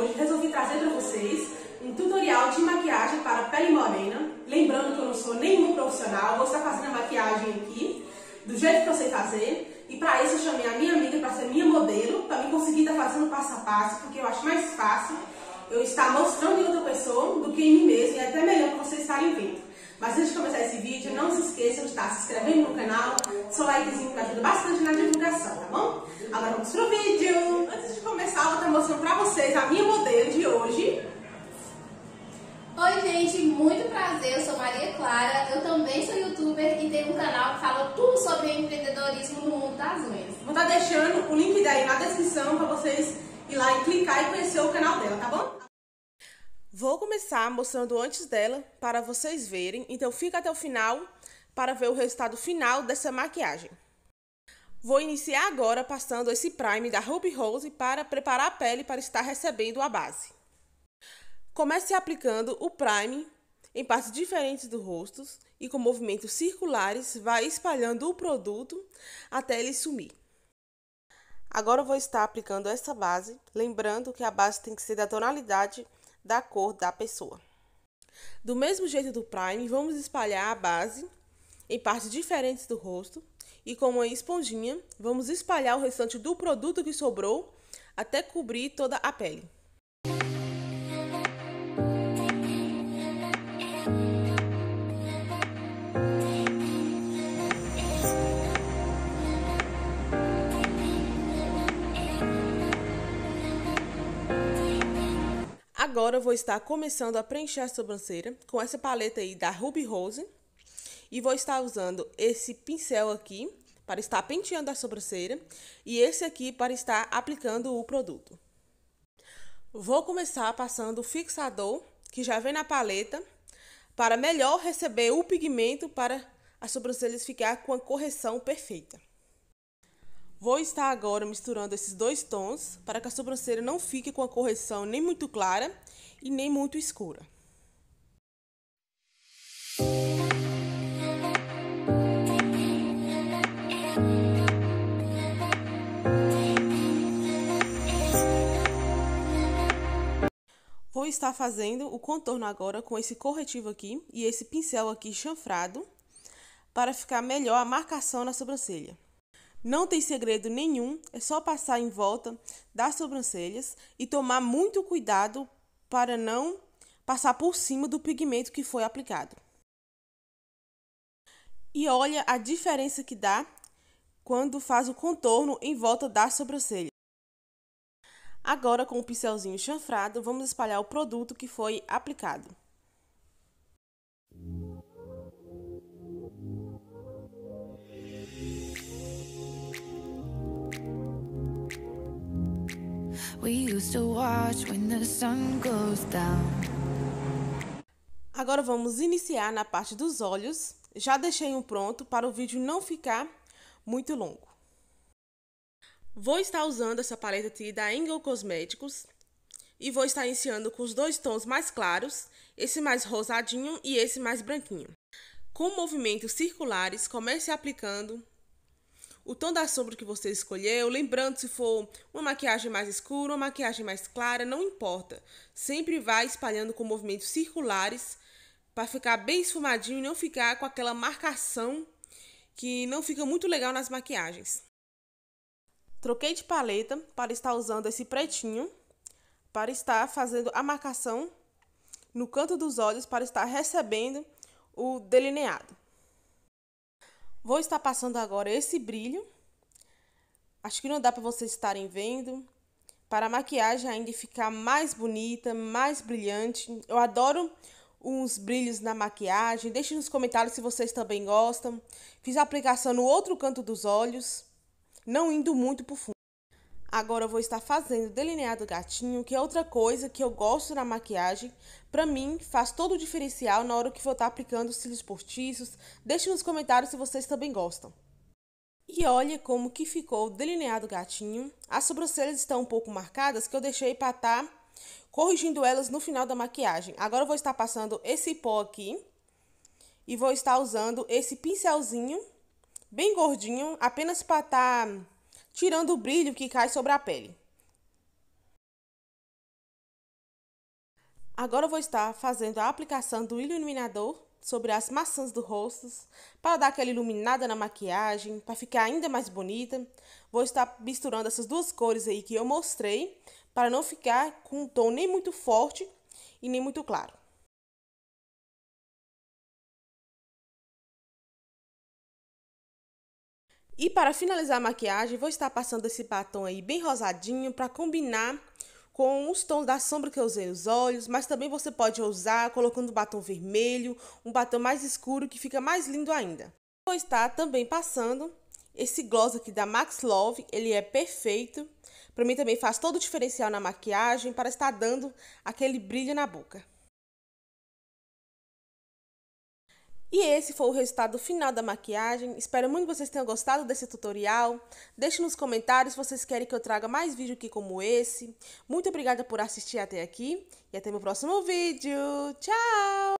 hoje resolvi trazer para vocês um tutorial de maquiagem para pele morena. Lembrando que eu não sou nenhum profissional, vou estar fazendo a maquiagem aqui do jeito que eu sei fazer. E para isso eu chamei a minha amiga para ser minha modelo, para me conseguir estar tá fazendo passo a passo, porque eu acho mais fácil eu estar mostrando em outra pessoa do que em mim mesmo e é até melhor que vocês estarem vendo. Mas antes de começar esse vídeo, não se esqueçam de estar se inscrevendo no canal, seu likezinho que tá ajuda bastante na divulgação, tá bom? Agora vamos pro vídeo! Antes de começar, vou estar mostrando pra vocês a minha modelo de hoje. Oi gente, muito prazer, eu sou Maria Clara, eu também sou youtuber e tenho um canal que fala tudo sobre empreendedorismo no mundo das unhas. Vou estar deixando o link daí na descrição para vocês ir lá e clicar e conhecer o canal dela, tá bom? Vou começar mostrando antes dela para vocês verem, então fica até o final para ver o resultado final dessa maquiagem. Vou iniciar agora passando esse prime da Ruby Rose para preparar a pele para estar recebendo a base. Comece aplicando o prime em partes diferentes do rosto e com movimentos circulares vai espalhando o produto até ele sumir. Agora vou estar aplicando essa base, lembrando que a base tem que ser da tonalidade da cor da pessoa. Do mesmo jeito do prime, vamos espalhar a base em partes diferentes do rosto e com uma esponjinha vamos espalhar o restante do produto que sobrou até cobrir toda a pele. Agora eu vou estar começando a preencher a sobrancelha com essa paleta aí da Ruby Rose e vou estar usando esse pincel aqui para estar penteando a sobrancelha e esse aqui para estar aplicando o produto. Vou começar passando o fixador que já vem na paleta para melhor receber o pigmento para as sobrancelhas ficar com a correção perfeita. Vou estar agora misturando esses dois tons para que a sobrancelha não fique com a correção nem muito clara e nem muito escura. está fazendo o contorno agora com esse corretivo aqui e esse pincel aqui chanfrado para ficar melhor a marcação na sobrancelha. Não tem segredo nenhum, é só passar em volta das sobrancelhas e tomar muito cuidado para não passar por cima do pigmento que foi aplicado. E olha a diferença que dá quando faz o contorno em volta da sobrancelha. Agora, com o pincelzinho chanfrado, vamos espalhar o produto que foi aplicado. Agora vamos iniciar na parte dos olhos. Já deixei um pronto para o vídeo não ficar muito longo. Vou estar usando essa paleta aqui da Engel Cosméticos e vou estar iniciando com os dois tons mais claros, esse mais rosadinho e esse mais branquinho. Com movimentos circulares, comece aplicando o tom da sombra que você escolheu, lembrando se for uma maquiagem mais escura, uma maquiagem mais clara, não importa. Sempre vai espalhando com movimentos circulares para ficar bem esfumadinho e não ficar com aquela marcação que não fica muito legal nas maquiagens. Troquei de paleta para estar usando esse pretinho, para estar fazendo a marcação no canto dos olhos, para estar recebendo o delineado. Vou estar passando agora esse brilho. Acho que não dá para vocês estarem vendo. Para a maquiagem ainda ficar mais bonita, mais brilhante. Eu adoro uns brilhos na maquiagem. Deixe nos comentários se vocês também gostam. Fiz a aplicação no outro canto dos olhos não indo muito pro fundo. Agora eu vou estar fazendo delineado gatinho, que é outra coisa que eu gosto na maquiagem. Pra mim, faz todo o diferencial na hora que vou estar tá aplicando os cílios postiços. Deixe nos comentários se vocês também gostam. E olha como que ficou o delineado gatinho. As sobrancelhas estão um pouco marcadas, que eu deixei pra estar tá corrigindo elas no final da maquiagem. Agora eu vou estar passando esse pó aqui. E vou estar usando esse pincelzinho bem gordinho, apenas para estar tá tirando o brilho que cai sobre a pele. Agora eu vou estar fazendo a aplicação do iluminador sobre as maçãs do rosto, para dar aquela iluminada na maquiagem, para ficar ainda mais bonita. Vou estar misturando essas duas cores aí que eu mostrei, para não ficar com um tom nem muito forte e nem muito claro. E para finalizar a maquiagem, vou estar passando esse batom aí bem rosadinho para combinar com os tons da sombra que eu usei nos olhos, mas também você pode usar colocando um batom vermelho, um batom mais escuro que fica mais lindo ainda. Vou estar também passando esse gloss aqui da Max Love, ele é perfeito. Para mim também faz todo o diferencial na maquiagem para estar dando aquele brilho na boca. E esse foi o resultado final da maquiagem. Espero muito que vocês tenham gostado desse tutorial. Deixe nos comentários se vocês querem que eu traga mais vídeo aqui como esse. Muito obrigada por assistir até aqui e até meu próximo vídeo. Tchau!